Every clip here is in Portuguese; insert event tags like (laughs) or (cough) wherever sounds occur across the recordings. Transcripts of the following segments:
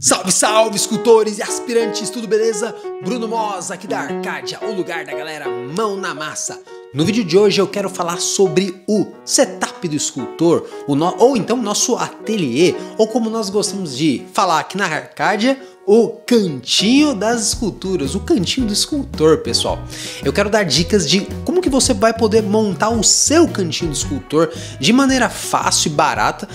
Salve, salve, escultores e aspirantes, tudo beleza? Bruno Moz aqui da Arcádia, o lugar da galera mão na massa. No vídeo de hoje eu quero falar sobre o setup do escultor, no... ou então nosso ateliê, ou como nós gostamos de falar aqui na Arcádia, o cantinho das esculturas, o cantinho do escultor, pessoal. Eu quero dar dicas de como que você vai poder montar o seu cantinho do escultor de maneira fácil e barata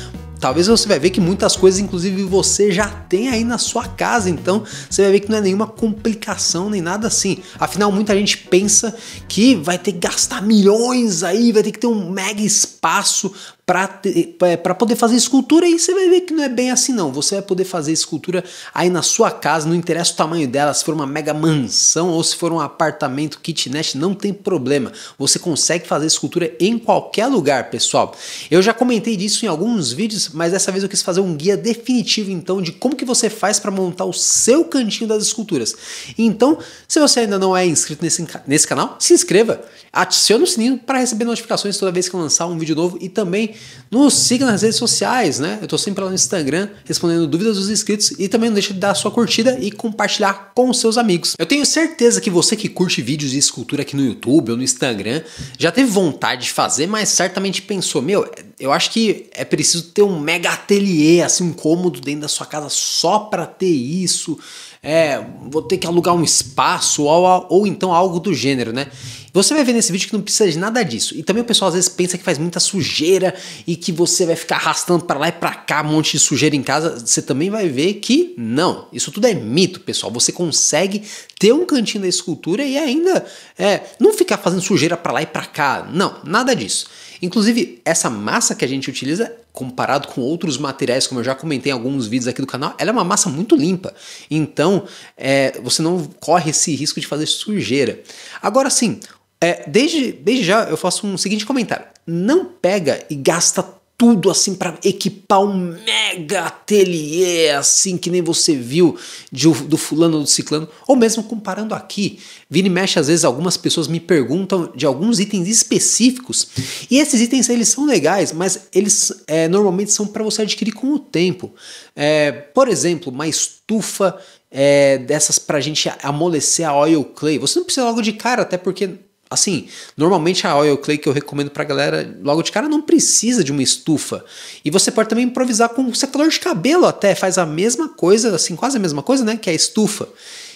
Talvez você vai ver que muitas coisas, inclusive, você já tem aí na sua casa, então você vai ver que não é nenhuma complicação nem nada assim. Afinal, muita gente pensa que vai ter que gastar milhões aí, vai ter que ter um mega espaço para poder fazer escultura e você vai ver que não é bem assim não. Você vai poder fazer escultura aí na sua casa, não interessa o tamanho dela, se for uma mega mansão ou se for um apartamento, kitnet, não tem problema. Você consegue fazer escultura em qualquer lugar, pessoal. Eu já comentei disso em alguns vídeos, mas dessa vez eu quis fazer um guia definitivo então de como que você faz para montar o seu cantinho das esculturas. Então, se você ainda não é inscrito nesse, nesse canal, se inscreva, acione o sininho para receber notificações toda vez que eu lançar um vídeo novo e também nos siga nas redes sociais, né? Eu estou sempre lá no Instagram respondendo dúvidas dos inscritos e também não deixe de dar a sua curtida e compartilhar com os seus amigos. Eu tenho certeza que você que curte vídeos de escultura aqui no YouTube ou no Instagram já teve vontade de fazer, mas certamente pensou, meu, eu acho que é preciso ter um mega ateliê, assim, um cômodo dentro da sua casa só para ter isso. É, vou ter que alugar um espaço ou, ou então algo do gênero, né? Você vai ver nesse vídeo que não precisa de nada disso. E também o pessoal às vezes pensa que faz muita sujeira e que você vai ficar arrastando para lá e para cá um monte de sujeira em casa. Você também vai ver que não. Isso tudo é mito, pessoal. Você consegue ter um cantinho da escultura e ainda é, não ficar fazendo sujeira para lá e para cá. Não, nada disso. Inclusive, essa massa que a gente utiliza, comparado com outros materiais, como eu já comentei em alguns vídeos aqui do canal, ela é uma massa muito limpa. Então, é, você não corre esse risco de fazer sujeira. Agora sim, é, desde, desde já eu faço um seguinte comentário. Não pega e gasta tudo assim para equipar um mega ateliê, assim que nem você viu de, do fulano do ciclano, ou mesmo comparando aqui. Vini e mexe, às vezes algumas pessoas me perguntam de alguns itens específicos, e esses itens eles são legais, mas eles é, normalmente são para você adquirir com o tempo. É, por exemplo, uma estufa é, dessas para gente amolecer a oil clay, você não precisa logo de cara, até porque Assim, normalmente a oil clay que eu recomendo pra galera logo de cara não precisa de uma estufa. E você pode também improvisar com um secador de cabelo até, faz a mesma coisa, assim, quase a mesma coisa, né, que a estufa.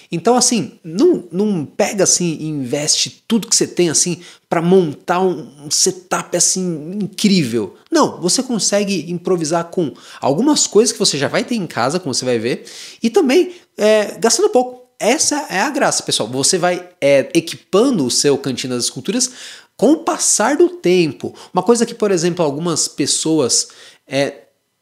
Então, assim, não, não pega assim e investe tudo que você tem assim para montar um setup assim incrível. Não, você consegue improvisar com algumas coisas que você já vai ter em casa, como você vai ver, e também é, gastando pouco essa é a graça, pessoal. Você vai é, equipando o seu cantinho das esculturas com o passar do tempo. Uma coisa que, por exemplo, algumas pessoas é,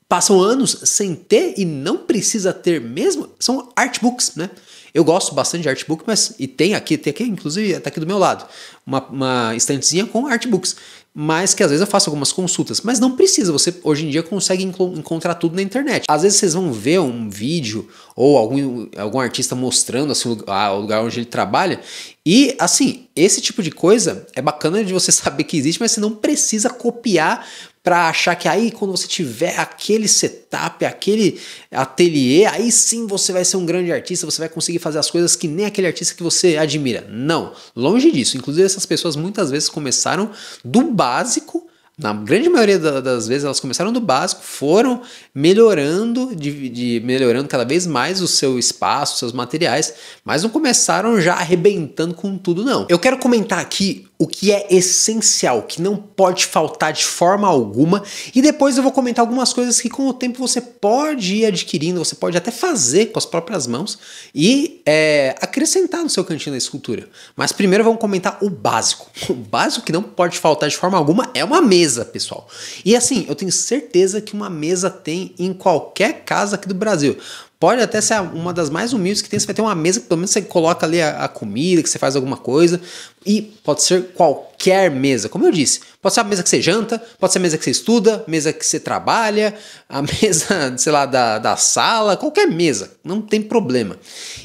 passam anos sem ter e não precisa ter mesmo são artbooks, né? Eu gosto bastante de artbook, mas e tem aqui, tem aqui, inclusive, tá aqui do meu lado, uma, uma estantezinha com artbooks mas que às vezes eu faço algumas consultas. Mas não precisa, você hoje em dia consegue encontrar tudo na internet. Às vezes vocês vão ver um vídeo ou algum, algum artista mostrando assim, o ah, lugar onde ele trabalha. E assim, esse tipo de coisa é bacana de você (laughs) saber que existe, mas você não precisa copiar para achar que aí quando você tiver aquele setup, aquele ateliê, aí sim você vai ser um grande artista, você vai conseguir fazer as coisas que nem aquele artista que você admira. Não, longe disso. Inclusive essas pessoas muitas vezes começaram do básico na grande maioria das vezes elas começaram do básico, foram melhorando, de, de, melhorando cada vez mais o seu espaço, seus materiais, mas não começaram já arrebentando com tudo não. Eu quero comentar aqui o que é essencial, que não pode faltar de forma alguma, e depois eu vou comentar algumas coisas que com o tempo você pode ir adquirindo, você pode até fazer com as próprias mãos e é, acrescentar no seu cantinho da escultura. Mas primeiro vamos comentar o básico. (laughs) O básico que não pode faltar de forma alguma é uma mesa, pessoal. E assim, eu tenho certeza que uma mesa tem em qualquer casa aqui do Brasil. Pode até ser uma das mais humildes que tem. Você vai ter uma mesa que pelo menos você coloca ali a, a comida, que você faz alguma coisa. E pode ser qualquer mesa, como eu disse. Pode ser a mesa que você janta, pode ser a mesa que você estuda, mesa que você trabalha, a (laughs) mesa, sei lá, da, da sala, qualquer mesa. Não tem problema.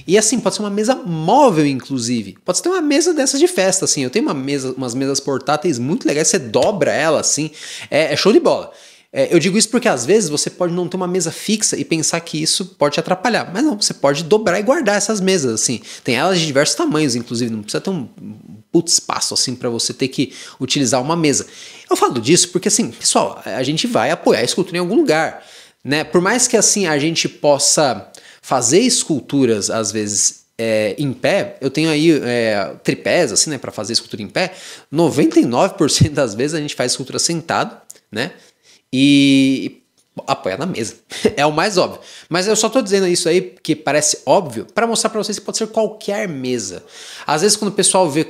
E assim, pode ser uma mesa móvel, inclusive. Pode ser uma mesa dessas de festa, assim. Eu tenho uma mesa, umas mesas portáteis muito legais, você dobra ela, assim. é, é show de bola. É, eu digo isso porque às vezes você pode não ter uma mesa fixa e pensar que isso pode te atrapalhar. Mas não, você pode dobrar e guardar essas mesas, assim. Tem elas de diversos tamanhos, inclusive, não precisa ter um puto espaço assim para você ter que utilizar uma mesa. Eu falo disso porque assim, pessoal, a gente vai apoiar a escultura em algum lugar, né? Por mais que assim a gente possa fazer esculturas às vezes é, em pé, eu tenho aí é, tripés assim, né, para fazer escultura em pé. 99% das vezes a gente faz escultura sentado, né? e apoiar na mesa. (laughs) é o mais óbvio. Mas eu só tô dizendo isso aí que parece óbvio para mostrar para vocês que pode ser qualquer mesa. Às vezes quando o pessoal vê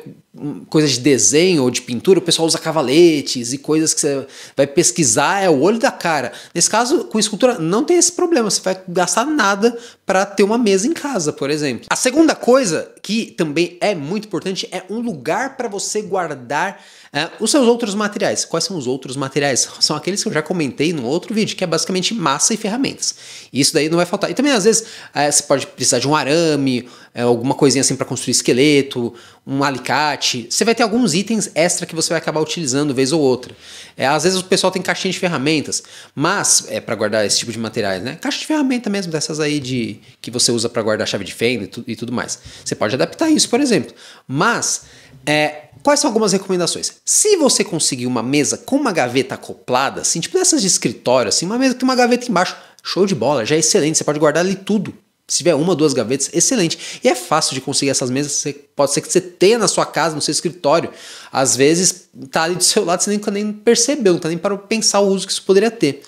coisas de desenho ou de pintura, o pessoal usa cavaletes e coisas que você vai pesquisar, é o olho da cara. Nesse caso, com escultura não tem esse problema, você vai gastar nada para ter uma mesa em casa, por exemplo. A segunda coisa que também é muito importante é um lugar para você guardar é, os seus outros materiais. Quais são os outros materiais? São aqueles que eu já comentei no outro vídeo, que é basicamente massa e ferramentas. Isso daí não vai faltar. E também, às vezes, é, você pode precisar de um arame, é, alguma coisinha assim para construir esqueleto, um alicate. Você vai ter alguns itens extra que você vai acabar utilizando vez ou outra. É, às vezes o pessoal tem caixinha de ferramentas, mas é para guardar esse tipo de materiais, né? Caixa de ferramenta mesmo, dessas aí de que você usa para guardar chave de fenda e, tu, e, tudo mais. Você pode adaptar isso, por exemplo. Mas é, Quais são algumas recomendações? Se você conseguir uma mesa com uma gaveta acoplada, assim, tipo dessas de escritório, assim, uma mesa que tem uma gaveta embaixo, show de bola, já é excelente, você pode guardar ali tudo. Se tiver uma ou duas gavetas, excelente. E é fácil de conseguir essas mesas. Você, pode ser que você tenha na sua casa, no seu escritório. Às vezes, tá ali do seu lado, você nem, nem percebeu, não tá nem para pensar o uso que isso poderia ter.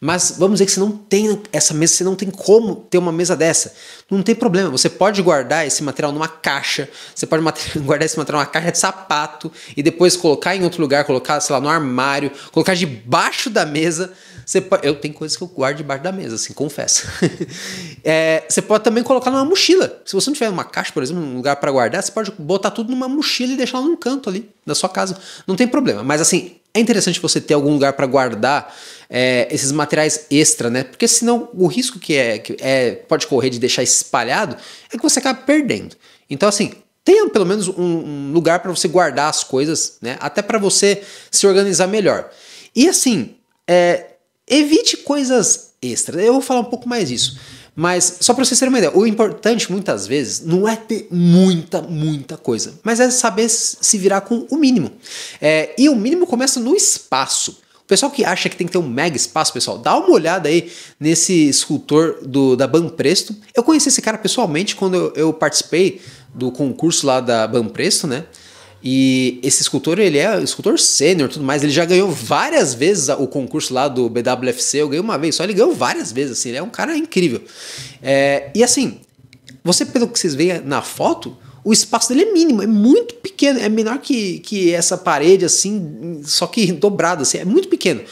Mas vamos dizer que você não tem essa mesa, você não tem como ter uma mesa dessa. Não tem problema, você pode guardar esse material numa caixa, você pode (laughs) guardar esse material numa caixa de sapato e depois colocar em outro lugar, colocar, sei lá, no armário, colocar debaixo da mesa. Você pode, eu tenho coisas que eu guardo debaixo da mesa, assim, confesso. (laughs) é, você pode também colocar numa mochila. Se você não tiver uma caixa, por exemplo, um lugar para guardar, você pode botar tudo numa mochila e deixar lá num canto ali da sua casa. Não tem problema. Mas assim, é interessante você ter algum lugar para guardar é, esses materiais extra, né? Porque senão o risco que, é, que é, pode correr de deixar espalhado é que você acaba perdendo. Então, assim, tenha pelo menos um, um lugar para você guardar as coisas, né? Até para você se organizar melhor. E assim, é, evite coisas extras. Eu vou falar um pouco mais disso. Mas só para vocês terem uma ideia, o importante muitas vezes não é ter muita, muita coisa, mas é saber se virar com o mínimo. É, e o mínimo começa no espaço. O pessoal que acha que tem que ter um mega espaço, pessoal, dá uma olhada aí nesse escultor do, da Banpresto. Eu conheci esse cara pessoalmente quando eu, eu participei do concurso lá da Banpresto, né? E esse escultor, ele é escultor sênior tudo mais. Ele já ganhou várias vezes o concurso lá do BWFC. Eu ganhei uma vez só, ele ganhou várias vezes. Assim, ele é um cara incrível. É, e assim, você, pelo que vocês veem na foto, o espaço dele é mínimo, é muito pequeno, é menor que, que essa parede, assim, só que dobrada assim, é muito pequeno.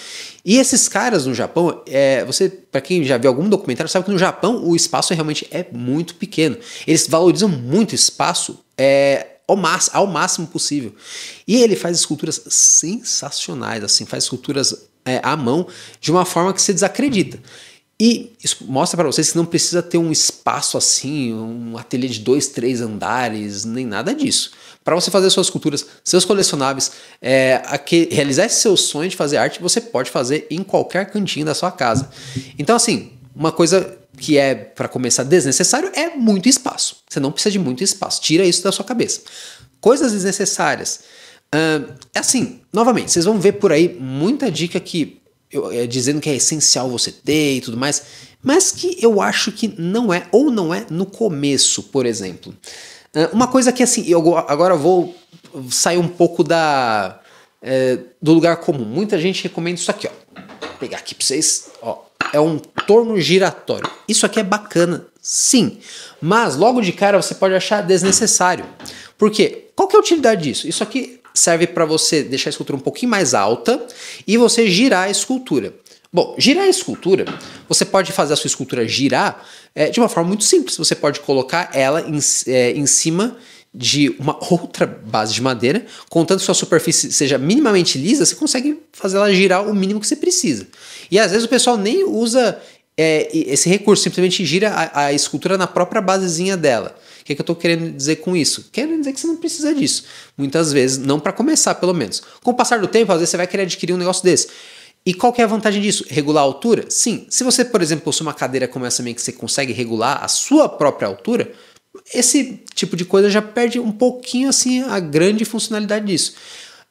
E esses caras no Japão, é, você, para quem já viu algum documentário, sabe que no Japão o espaço realmente é muito pequeno. Eles valorizam muito o espaço é, ao, ao, máximo possível. E ele faz esculturas sensacionais, assim, faz esculturas é, à mão de uma forma que você desacredita. E isso mostra para vocês que não precisa ter um espaço assim, um ateliê de dois, três andares, nem nada disso. Para você fazer suas culturas, seus colecionáveis, é, que realizar esse seu sonho de fazer arte, você pode fazer em qualquer cantinho da sua casa. Então, assim, uma coisa que é, para começar, desnecessário é muito espaço. Você não precisa de muito espaço. Tira isso da sua cabeça. Coisas desnecessárias. É uh, assim, novamente, vocês vão ver por aí muita dica que eu, é, dizendo que é essencial você ter e tudo mais, mas que eu acho que não é, ou não é no começo, por exemplo. É, uma coisa que assim, eu agora vou sair um pouco da é, do lugar comum. Muita gente recomenda isso aqui, ó. Vou pegar aqui pra vocês, ó. É um torno giratório. Isso aqui é bacana, sim. Mas logo de cara você pode achar desnecessário. Por quê? Qual que é a utilidade disso? Isso aqui serve para você deixar a escultura um pouquinho mais alta e você girar a escultura. Bom, girar a escultura, você pode fazer a sua escultura girar é, de uma forma muito simples. Você pode colocar ela em, é, em cima de uma (laughs) outra base de madeira, contanto que sua superfície seja minimamente lisa, você consegue fazer ela girar o mínimo que você precisa. E às vezes o pessoal nem usa é, esse recurso, simplesmente gira a, a escultura na própria basezinha dela. O que, é que eu estou querendo dizer com isso? Quero dizer que você não precisa disso. Muitas vezes, não para começar, pelo menos. Com o passar do tempo, às vezes você vai querer adquirir um negócio desse. E qual é a vantagem disso? Regular a altura? Sim. Se você, por exemplo, possui uma cadeira como essa minha que você consegue regular a sua própria altura, esse tipo de coisa já perde um pouquinho assim a grande funcionalidade disso.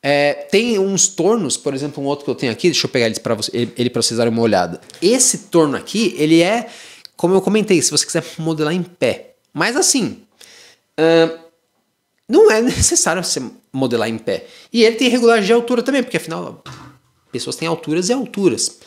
É, tem uns tornos, por exemplo, um outro que eu tenho aqui, deixa eu pegar ele para ele, para vocês darem uma olhada. Esse torno aqui, ele é, como eu comentei, se você quiser modelar em pé, mas assim, uh, não é (laughs) necessário você modelar em pé. E ele tem regulagem de altura também, porque afinal pessoas têm alturas e alturas.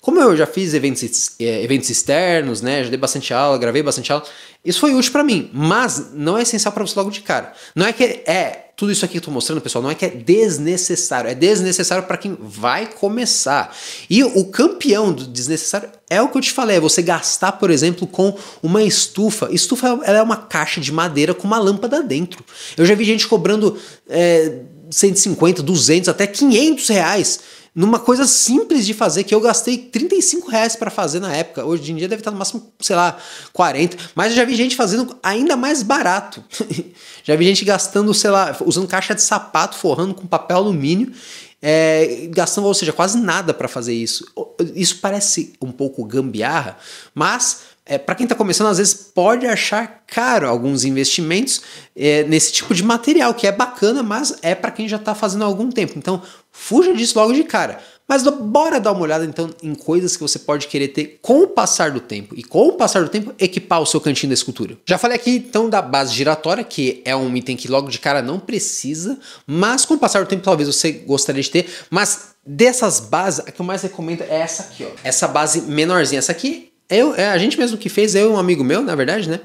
Como eu já fiz eventos, eh, eventos externos, né, já dei bastante aula, gravei bastante aula, isso foi útil para mim, mas não é essencial para você logo de cara. Não é que é tudo isso aqui que eu tô mostrando, pessoal, não é que é desnecessário, é desnecessário para quem vai começar. E o campeão do desnecessário é o que eu te falei, é você gastar, por exemplo, com uma estufa. Estufa é uma caixa de madeira com uma lâmpada dentro. Eu já vi gente cobrando é, 150, 200, até 500 reais numa coisa simples de fazer que eu gastei 35 reais para fazer na época. Hoje em dia deve estar no máximo, sei lá, 40. Mas eu já vi gente fazendo ainda mais barato. (laughs) já vi gente gastando, sei lá, usando caixa de sapato, forrando com papel alumínio. É, gastando, ou seja, quase nada para fazer isso. Isso parece um pouco gambiarra, mas é, para quem está começando, às vezes pode achar caro alguns investimentos é, nesse tipo de material, que é bacana, mas é para quem já está fazendo há algum tempo. Então, Fuja disso logo de cara. Mas bora dar uma olhada então em coisas que você pode querer ter com o passar do tempo e com o passar do tempo equipar o seu cantinho da escultura. Já falei aqui então da base giratória, que é um item que logo de cara não precisa, mas com o passar do tempo talvez você gostaria de ter, mas dessas bases, a que eu mais recomendo é essa aqui, ó. Essa base menorzinha, essa aqui eu, é a gente mesmo que fez, eu e um amigo meu, na verdade, né?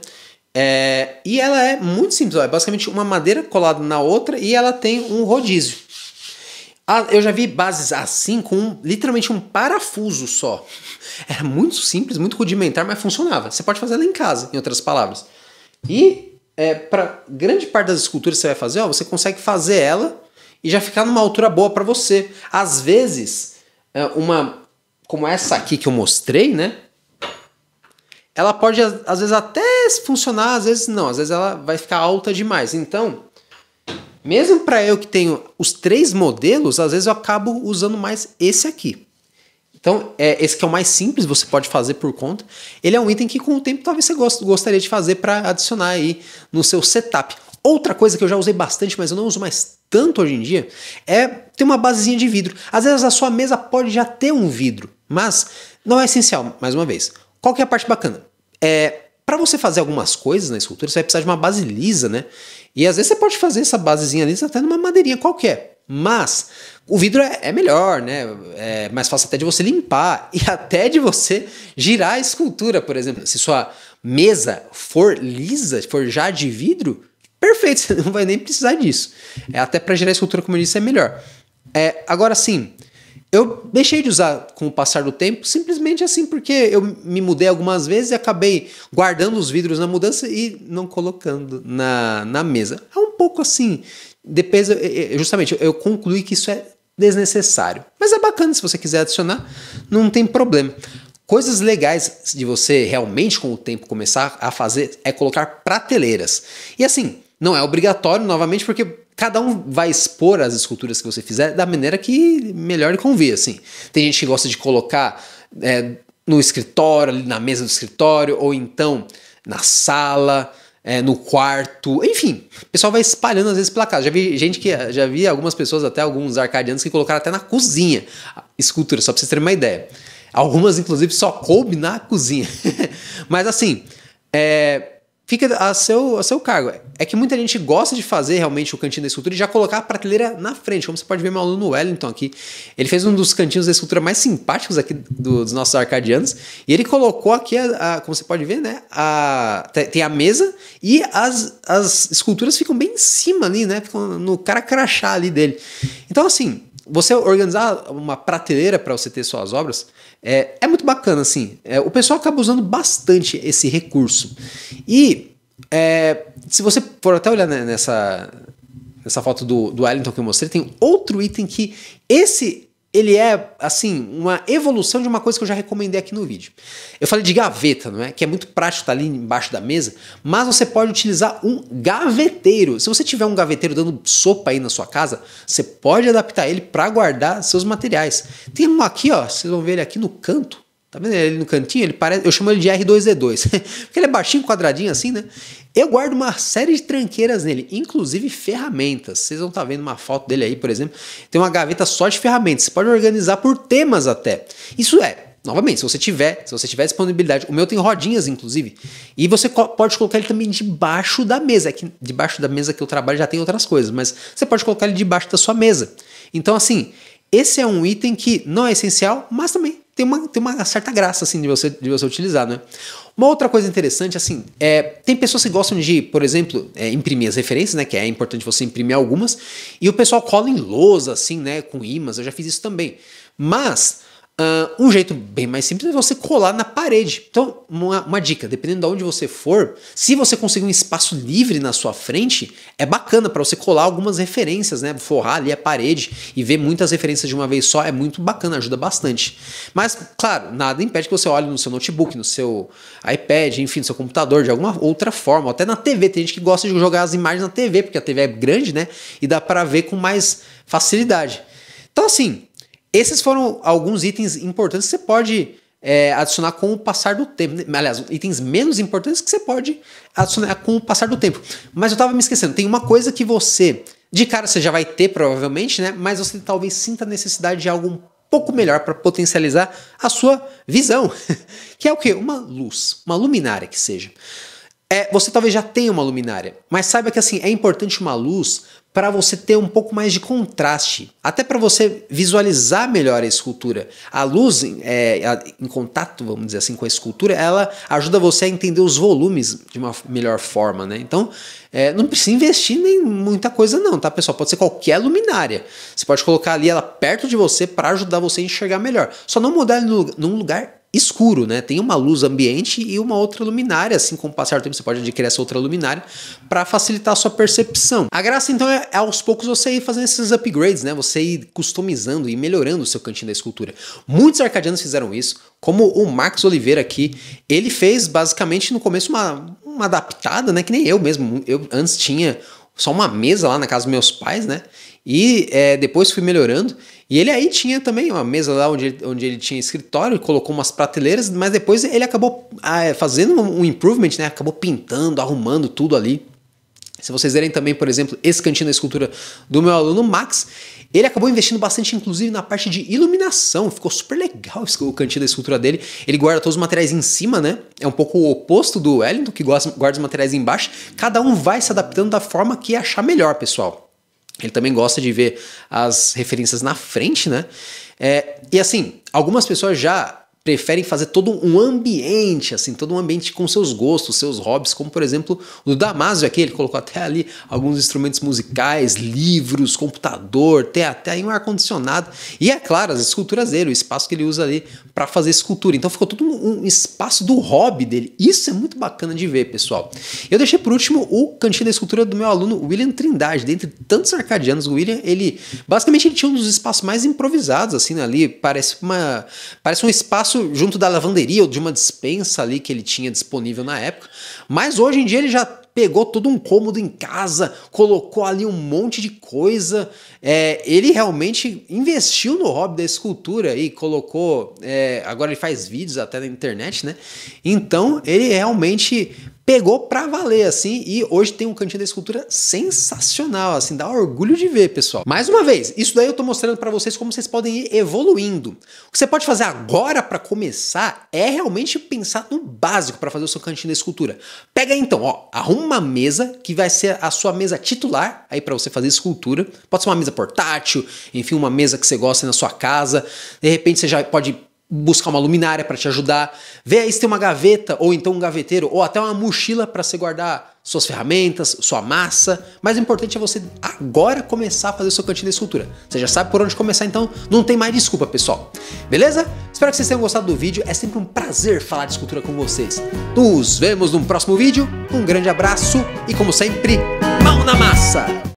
É, e ela é muito simples, ó, é basicamente uma madeira colada na outra e ela tem um rodízio. Ah, eu já vi bases assim com literalmente um parafuso só. Era muito simples, muito rudimentar, mas funcionava. Você pode fazer ela em casa, em outras palavras. E é, para grande parte das esculturas que você vai fazer, ó, você consegue fazer ela e já ficar numa altura boa para você. Às vezes, é, uma como essa aqui que eu mostrei, né? Ela pode às vezes até funcionar, às vezes não, às vezes ela vai ficar alta demais. Então, mesmo para eu que tenho os três modelos, às vezes eu acabo usando mais esse aqui. Então, é, esse que é o mais simples, você pode fazer por conta. Ele é um item que com o tempo talvez você gostaria de fazer para adicionar aí no seu setup. Outra coisa que eu já usei bastante, mas eu não uso mais tanto hoje em dia, é ter uma basezinha de vidro. Às vezes a sua mesa pode já ter um vidro, mas não é essencial, mais uma vez. Qual que é a parte bacana? É, para você fazer algumas coisas na escultura, você vai precisar de uma base lisa, né? E às vezes você pode fazer essa basezinha ali tá até numa madeirinha qualquer. Mas o vidro é, é melhor, né? É mais fácil até de você limpar (laughs) e até de você girar a escultura, por exemplo. Se sua mesa for lisa, for já de vidro, perfeito, (laughs) você não vai nem precisar disso. É até para girar a escultura, como eu disse, é melhor. É, agora sim, eu deixei de usar com o passar do tempo, simplesmente assim, porque eu me mudei algumas vezes e acabei guardando os vidros na mudança e não colocando na, na mesa. É um pouco assim. Depois, eu, justamente, eu concluí que isso é desnecessário. Mas é bacana se você quiser adicionar, não tem problema. Coisas legais de você realmente com o tempo começar a fazer é colocar prateleiras. E assim, não é obrigatório, novamente, porque cada um vai expor as esculturas que você fizer da maneira que melhor convir, assim. Tem gente que gosta de colocar é, no escritório, ali na mesa do escritório, ou então na sala, é, no quarto, enfim. O pessoal vai espalhando às vezes pela casa. Já vi gente que já vi algumas pessoas, até alguns arcadianos, que colocaram até na cozinha escultura, só pra vocês terem uma ideia. Algumas, inclusive, só coube na cozinha. (laughs) Mas assim, é, fica a seu, a seu cargo. É que muita gente gosta de fazer realmente o cantinho da escultura e já colocar a prateleira na frente, como você pode ver meu aluno Wellington aqui. Ele fez um dos cantinhos da escultura mais simpáticos aqui do, dos nossos arcadianos e ele colocou aqui, a, a, como você pode ver, né? A, tem a mesa e as, as esculturas ficam bem em cima ali, né? Ficam no cara crachá ali dele. Então, assim, você organizar uma prateleira para você ter suas obras é, é muito bacana, assim. É, o pessoal acaba usando bastante esse recurso. E é, se você for até olhar né, nessa, nessa foto do, do Wellington que eu mostrei, tem outro item que esse ele é, assim, uma evolução de uma coisa que eu já recomendei aqui no vídeo. Eu falei de gaveta, não é? Que é muito prático, tá ali embaixo da mesa, mas você pode utilizar um gaveteiro. Se você tiver um gaveteiro dando sopa aí na sua casa, você pode adaptar ele para guardar seus materiais. Tem um aqui, ó, vocês vão ver ele aqui no canto. Tá vendo ele no cantinho? Ele parece, eu chamo ele de R2D2, (laughs) porque ele é baixinho, quadradinho assim, né? Eu guardo uma série de tranqueiras nele, inclusive ferramentas. Vocês vão estar tá vendo uma foto dele aí, por exemplo. Tem uma gaveta só de ferramentas. Você pode organizar por temas até. Isso é, novamente, se você tiver, se você tiver disponibilidade, o meu tem rodinhas inclusive, e você co pode colocar ele também debaixo da mesa, é que debaixo da mesa que eu trabalho já tem outras coisas, mas você pode colocar ele debaixo da sua mesa. Então assim, esse é um item que não é essencial, mas também tem uma, tem uma certa graça assim de você, de você utilizar, né? Uma outra coisa interessante, assim, é, tem pessoas que gostam de, por exemplo, é, imprimir as referências, né? Que é importante você imprimir algumas, e o pessoal cola em lousa, assim, né? Com imãs, eu já fiz isso também. Mas Uh, um jeito bem mais simples é você colar na parede. Então, uma, uma, dica: dependendo de onde você for, se você conseguir um espaço livre na sua frente, é bacana para você colar algumas referências, né? Forrar ali a parede e ver muitas referências de uma vez só é muito bacana, ajuda bastante. Mas, claro, nada impede que você olhe no seu notebook, no seu iPad, enfim, no seu computador, de alguma outra forma. Até na TV, tem gente que gosta de jogar as imagens na TV, porque a TV é grande, né? E dá para ver com mais facilidade. Então, assim, esses foram alguns itens importantes que você pode é, adicionar com o passar do tempo. Aliás, itens menos importantes que você pode adicionar com o passar do tempo. Mas eu estava me esquecendo, tem uma coisa que você, de cara, você já vai ter provavelmente, né? Mas você talvez sinta necessidade de algo um pouco melhor para potencializar a sua visão, (laughs) que é o que? Uma luz, uma luminária que seja. É, você talvez já tenha uma luminária, mas saiba que assim é importante uma luz para você ter um pouco mais de contraste, até para você visualizar melhor a escultura. A luz é, em contato, vamos dizer assim, com a escultura, ela ajuda você a entender os volumes de uma melhor forma, né? Então, é, não precisa investir em muita coisa não, tá pessoal? Pode ser qualquer luminária. Você pode colocar ali ela perto de você para ajudar você a enxergar melhor. Só não mudar num lugar escuro, né? Tem uma luz ambiente e uma outra luminária, assim com o passar do tempo você pode adquirir essa outra luminária para facilitar a sua percepção. A graça então é, é, aos poucos você ir fazendo esses upgrades, né? Você ir customizando e melhorando o seu cantinho da escultura. Muitos arcadianos fizeram isso, como o Marcos Oliveira aqui, ele fez basicamente no começo uma, uma adaptada, né? Que nem eu mesmo, eu antes tinha só uma mesa lá na casa dos meus pais, né? E é, depois fui melhorando e ele aí tinha também uma mesa lá onde ele, onde ele tinha escritório, colocou umas prateleiras, mas depois ele acabou ah, é, fazendo um improvement, né? Acabou pintando, arrumando tudo ali. Se vocês verem também, por exemplo, esse cantinho da escultura do meu aluno Max, ele acabou investindo bastante, inclusive, na parte de iluminação. Ficou super legal o cantinho da escultura dele. Ele guarda todos os materiais em cima, né? É um pouco o oposto do Wellington, que guarda os materiais embaixo. Cada um vai se adaptando da forma que achar melhor, pessoal. Ele também gosta de ver as referências na frente, né? É, e assim, algumas pessoas já preferem fazer todo um ambiente, assim, todo um ambiente com seus gostos, seus hobbies, como por exemplo o Damasio aqui, ele colocou até ali alguns instrumentos musicais, livros, computador, até até aí um ar-condicionado e é claro, as esculturas dele, o espaço que ele usa ali para fazer escultura. Então ficou todo um, um espaço do hobby dele. Isso é muito bacana de ver, pessoal. Eu deixei por último o cantinho da escultura do meu aluno William Trindade. Dentre tantos arcadianos, o William, ele basicamente ele tinha um dos espaços mais improvisados, assim, né, ali, parece uma parece um espaço espaço junto da lavanderia ou de uma dispensa ali que ele tinha disponível na época. Mas hoje em dia ele já pegou todo um cômodo em casa, colocou ali um monte de coisa. É, ele realmente investiu no hobby da escultura e colocou. É, agora ele faz vídeos até na internet, né? Então ele realmente pegou pra valer, assim, e hoje tem um cantinho da escultura sensacional, assim, dá orgulho de ver, pessoal. Mais uma vez, isso daí eu tô mostrando para vocês como vocês podem ir evoluindo. O que você pode fazer agora para começar é realmente pensar no básico para fazer o seu cantinho da escultura. Pega então, ó, arruma uma mesa que vai ser a sua mesa titular aí para você fazer escultura. Pode ser uma mesa portátil, enfim, uma mesa que você gosta na sua casa. De repente você já pode buscar uma luminária para te ajudar. Vê aí se tem uma gaveta ou então um gaveteiro ou até uma mochila para você guardar suas ferramentas, sua massa. Mas o importante é você agora começar a fazer sua seu cantinho escultura. Você já sabe por onde começar, então não tem mais desculpa, pessoal. Beleza? Espero que vocês tenham gostado do vídeo. É sempre um prazer falar de escultura com vocês. Nos vemos num próximo vídeo. Um grande abraço e, como sempre, mão na massa!